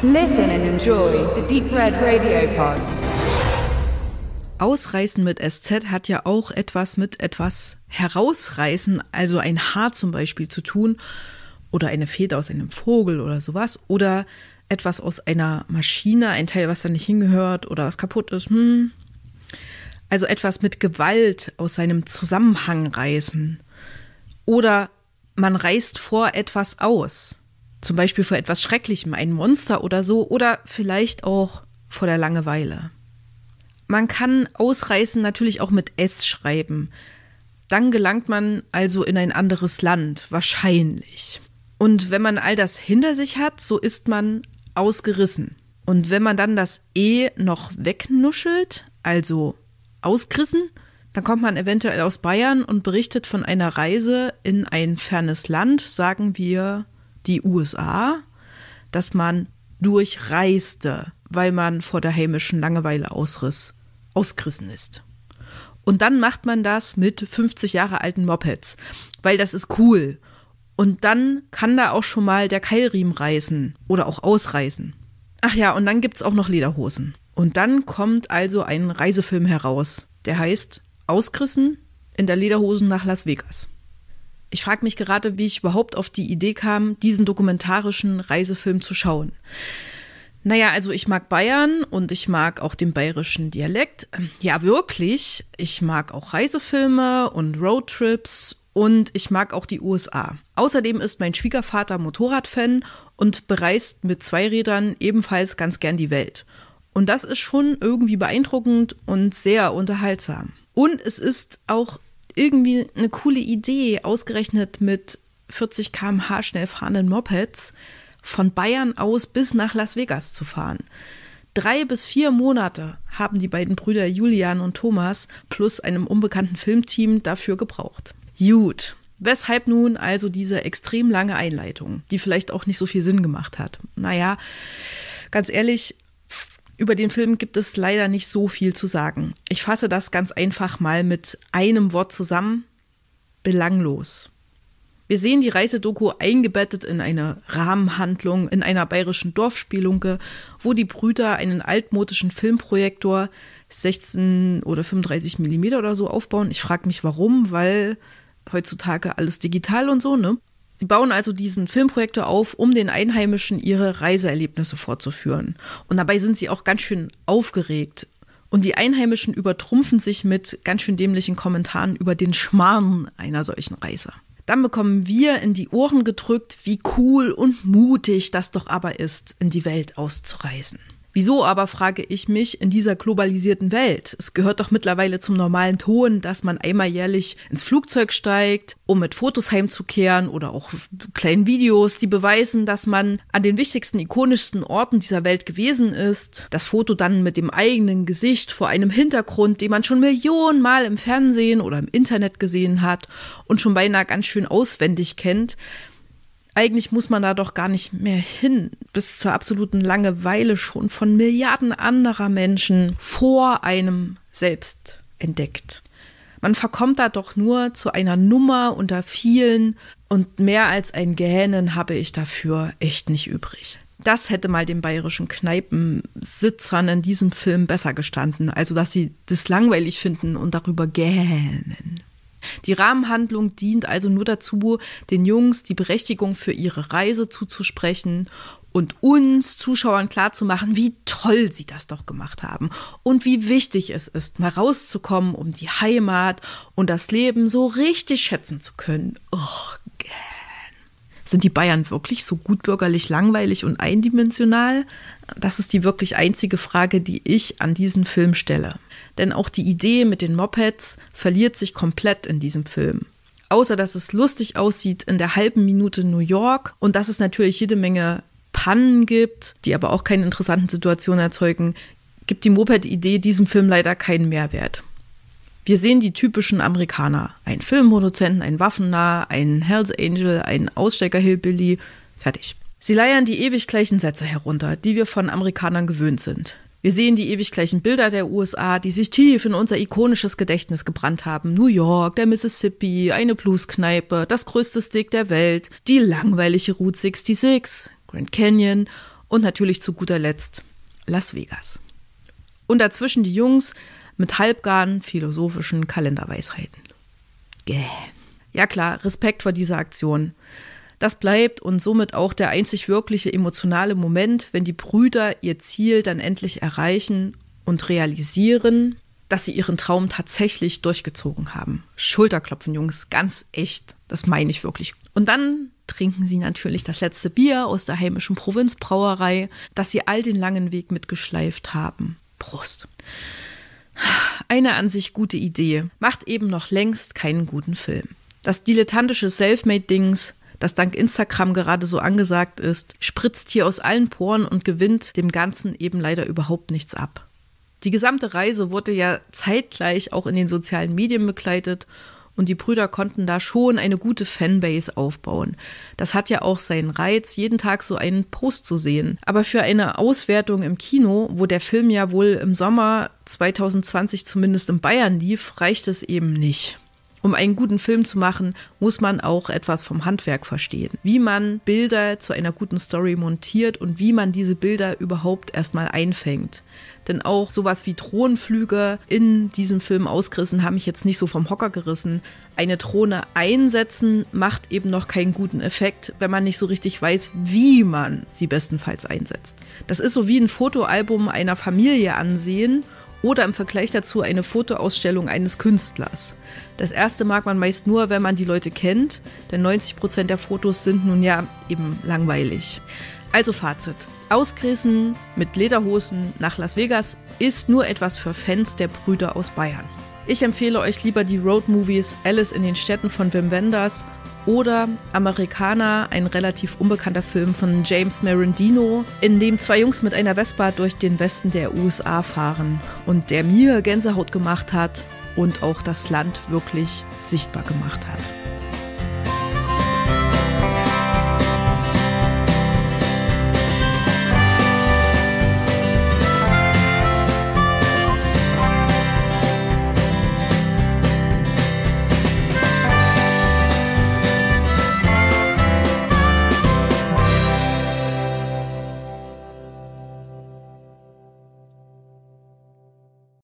Listen and enjoy the deep red radio pod. Ausreißen mit SZ hat ja auch etwas mit etwas herausreißen, also ein Haar zum Beispiel zu tun oder eine Feder aus einem Vogel oder sowas oder etwas aus einer Maschine, ein Teil, was da nicht hingehört oder was kaputt ist. Hm. Also etwas mit Gewalt aus seinem Zusammenhang reißen. Oder man reißt vor etwas aus. Zum Beispiel vor etwas Schrecklichem, ein Monster oder so, oder vielleicht auch vor der Langeweile. Man kann Ausreißen natürlich auch mit S schreiben. Dann gelangt man also in ein anderes Land, wahrscheinlich. Und wenn man all das hinter sich hat, so ist man ausgerissen. Und wenn man dann das E noch wegnuschelt, also ausgerissen, dann kommt man eventuell aus Bayern und berichtet von einer Reise in ein fernes Land, sagen wir die USA, dass man durchreiste, weil man vor der heimischen Langeweile ausriss, ausgerissen ist. Und dann macht man das mit 50 Jahre alten Mopeds, weil das ist cool. Und dann kann da auch schon mal der Keilriemen reißen oder auch ausreißen. Ach ja, und dann gibt es auch noch Lederhosen. Und dann kommt also ein Reisefilm heraus, der heißt Ausgerissen in der Lederhosen nach Las Vegas. Ich frage mich gerade, wie ich überhaupt auf die Idee kam, diesen dokumentarischen Reisefilm zu schauen. Naja, also ich mag Bayern und ich mag auch den bayerischen Dialekt. Ja, wirklich. Ich mag auch Reisefilme und Roadtrips und ich mag auch die USA. Außerdem ist mein Schwiegervater Motorradfan und bereist mit Zweirädern ebenfalls ganz gern die Welt. Und das ist schon irgendwie beeindruckend und sehr unterhaltsam. Und es ist auch irgendwie eine coole Idee, ausgerechnet mit 40 km/h schnell fahrenden Mopeds von Bayern aus bis nach Las Vegas zu fahren. Drei bis vier Monate haben die beiden Brüder Julian und Thomas plus einem unbekannten Filmteam dafür gebraucht. Gut. Weshalb nun also diese extrem lange Einleitung, die vielleicht auch nicht so viel Sinn gemacht hat? Naja, ganz ehrlich, über den Film gibt es leider nicht so viel zu sagen. Ich fasse das ganz einfach mal mit einem Wort zusammen. Belanglos. Wir sehen die Reisedoku eingebettet in eine Rahmenhandlung in einer bayerischen Dorfspielunke, wo die Brüder einen altmodischen Filmprojektor 16 oder 35 mm oder so aufbauen. Ich frage mich warum, weil heutzutage alles digital und so, ne? Sie bauen also diesen Filmprojektor auf, um den Einheimischen ihre Reiseerlebnisse vorzuführen. Und dabei sind sie auch ganz schön aufgeregt. Und die Einheimischen übertrumpfen sich mit ganz schön dämlichen Kommentaren über den Schmarrn einer solchen Reise. Dann bekommen wir in die Ohren gedrückt, wie cool und mutig das doch aber ist, in die Welt auszureisen. Wieso aber, frage ich mich, in dieser globalisierten Welt? Es gehört doch mittlerweile zum normalen Ton, dass man einmal jährlich ins Flugzeug steigt, um mit Fotos heimzukehren oder auch kleinen Videos, die beweisen, dass man an den wichtigsten, ikonischsten Orten dieser Welt gewesen ist. Das Foto dann mit dem eigenen Gesicht vor einem Hintergrund, den man schon Millionen Mal im Fernsehen oder im Internet gesehen hat und schon beinahe ganz schön auswendig kennt. Eigentlich muss man da doch gar nicht mehr hin, bis zur absoluten Langeweile schon von Milliarden anderer Menschen vor einem selbst entdeckt. Man verkommt da doch nur zu einer Nummer unter vielen und mehr als ein Gähnen habe ich dafür echt nicht übrig. Das hätte mal den bayerischen Kneipensitzern in diesem Film besser gestanden, also dass sie das langweilig finden und darüber gähnen. Die Rahmenhandlung dient also nur dazu, den Jungs die Berechtigung für ihre Reise zuzusprechen und uns Zuschauern klarzumachen, wie toll sie das doch gemacht haben und wie wichtig es ist, mal rauszukommen, um die Heimat und das Leben so richtig schätzen zu können. Och, gern. Sind die Bayern wirklich so gutbürgerlich langweilig und eindimensional? Das ist die wirklich einzige Frage, die ich an diesen Film stelle denn auch die Idee mit den Mopeds verliert sich komplett in diesem Film. Außer dass es lustig aussieht in der halben Minute New York und dass es natürlich jede Menge Pannen gibt, die aber auch keine interessanten Situationen erzeugen, gibt die Moped-Idee diesem Film leider keinen Mehrwert. Wir sehen die typischen Amerikaner. Ein Filmproduzenten, ein Waffennah, ein Hells Angel, ein Aussteiger-Hillbilly. Fertig. Sie leiern die ewig gleichen Sätze herunter, die wir von Amerikanern gewöhnt sind. Wir sehen die ewig gleichen Bilder der USA, die sich tief in unser ikonisches Gedächtnis gebrannt haben. New York, der Mississippi, eine Blueskneipe, das größte Steak der Welt, die langweilige Route 66, Grand Canyon und natürlich zu guter Letzt Las Vegas. Und dazwischen die Jungs mit halbgaren philosophischen Kalenderweisheiten. Gäh. Ja klar, Respekt vor dieser Aktion. Das bleibt und somit auch der einzig wirkliche emotionale Moment, wenn die Brüder ihr Ziel dann endlich erreichen und realisieren, dass sie ihren Traum tatsächlich durchgezogen haben. Schulterklopfen, Jungs, ganz echt. Das meine ich wirklich. Und dann trinken sie natürlich das letzte Bier aus der heimischen Provinzbrauerei, das sie all den langen Weg mitgeschleift haben. Prost. Eine an sich gute Idee macht eben noch längst keinen guten Film. Das dilettantische Selfmade-Dings das dank Instagram gerade so angesagt ist, spritzt hier aus allen Poren und gewinnt dem Ganzen eben leider überhaupt nichts ab. Die gesamte Reise wurde ja zeitgleich auch in den sozialen Medien begleitet und die Brüder konnten da schon eine gute Fanbase aufbauen. Das hat ja auch seinen Reiz, jeden Tag so einen Post zu sehen. Aber für eine Auswertung im Kino, wo der Film ja wohl im Sommer 2020 zumindest in Bayern lief, reicht es eben nicht. Um einen guten Film zu machen, muss man auch etwas vom Handwerk verstehen. Wie man Bilder zu einer guten Story montiert und wie man diese Bilder überhaupt erstmal einfängt. Denn auch sowas wie Drohnenflüge in diesem Film ausgerissen haben mich jetzt nicht so vom Hocker gerissen. Eine Drohne einsetzen macht eben noch keinen guten Effekt, wenn man nicht so richtig weiß, wie man sie bestenfalls einsetzt. Das ist so wie ein Fotoalbum einer Familie ansehen oder im Vergleich dazu eine Fotoausstellung eines Künstlers. Das erste mag man meist nur, wenn man die Leute kennt, denn 90% der Fotos sind nun ja eben langweilig. Also Fazit. Ausgerissen mit Lederhosen nach Las Vegas ist nur etwas für Fans der Brüder aus Bayern. Ich empfehle euch lieber die Road Movies Alice in den Städten von Wim Wenders oder Amerikaner, ein relativ unbekannter Film von James Merendino, in dem zwei Jungs mit einer Vespa durch den Westen der USA fahren und der mir Gänsehaut gemacht hat und auch das Land wirklich sichtbar gemacht hat.